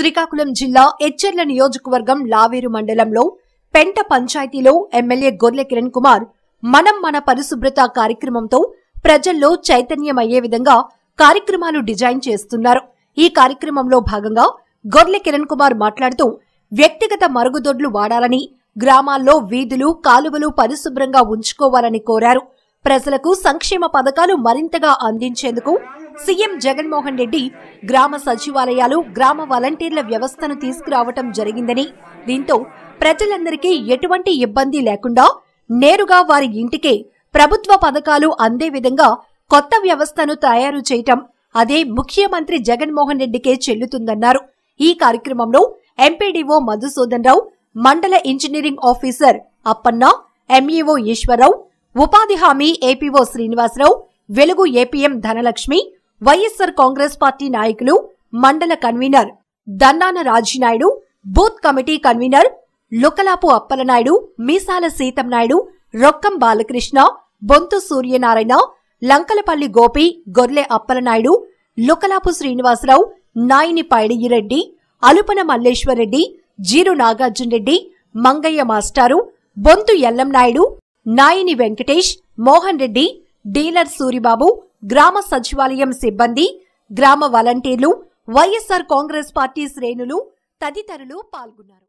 శ్రీకాకుళం జిల్లా ఎచ్చెర్ల నియోజకవర్గం లావేరు మండలంలో పెంట పంచాయతీలో ఎమ్మెల్యే గొర్లె కిరణ్ కుమార్ మనం మన పరిశుభ్రత కార్యక్రమంతో ప్రజల్లో చైతన్యమయ్యే విధంగా కార్యక్రమాలు డిజైన్ చేస్తున్నారు ఈ కార్యక్రమంలో భాగంగా గొర్లె కిరణ్ కుమార్ మాట్లాడుతూ వ్యక్తిగత మరుగుదొడ్లు వాడాలని గ్రామాల్లో వీధులు కాలువలు పరిశుభ్రంగా ఉంచుకోవాలని కోరారు ప్రజలకు సంక్షేమ పథకాలు మరింతగా అందించేందుకు సీఎం జగన్మోహన్ రెడ్డి గ్రామ సచివాలయాలు గ్రామ వాలంటీర్ల వ్యవస్థను తీసుకురావటం జరిగిందని దీంతో ప్రజలందరికీ ఎటువంటి ఇబ్బంది లేకుండా నేరుగా వారి ఇంటికే ప్రభుత్వ పథకాలు అందే విధంగా కొత్త వ్యవస్థను తయారు చేయటం అదే ముఖ్యమంత్రి జగన్మోహన్ రెడ్డికే చెల్లుతుందన్నారు ఈ కార్యక్రమంలో ఎంపీడీఓ మధుసూదన్ రావు మండల engineering officer Appanna MEO Eswararao ఉపాధి హామీ APO Srinivasarao Velugu APM Dhanalakshmi YSR Congress party నాయకులు మండల convener Dannana Rajinaidu booth committee convener Lukalapu Appalanaidu Meesala Seethamnaidu Rokkam Balakrishna Bonthu Suryanarayana Lankalapalli Gopi Gorle Appalanaidu లుకలాపు Srinivasarao Nayini పైడిరెడ్డి అలుపన మల్లేశ్వరరెడ్డి జీరు Nagarjuna Reddy Mangayya మాస్టారు బొంతు ఎల్లంనాయుడు నాయిని వెంకటేష్ మోహన్ రెడ్డి డీలర్ సూరిబాబు గ్రామ సచివాలయం సిబ్బంది గ్రామ వాలంటీర్లు వైఎస్సార్ కాంగ్రెస్ పార్టీ శ్రేణులు తదితరులు పాల్గొన్నారు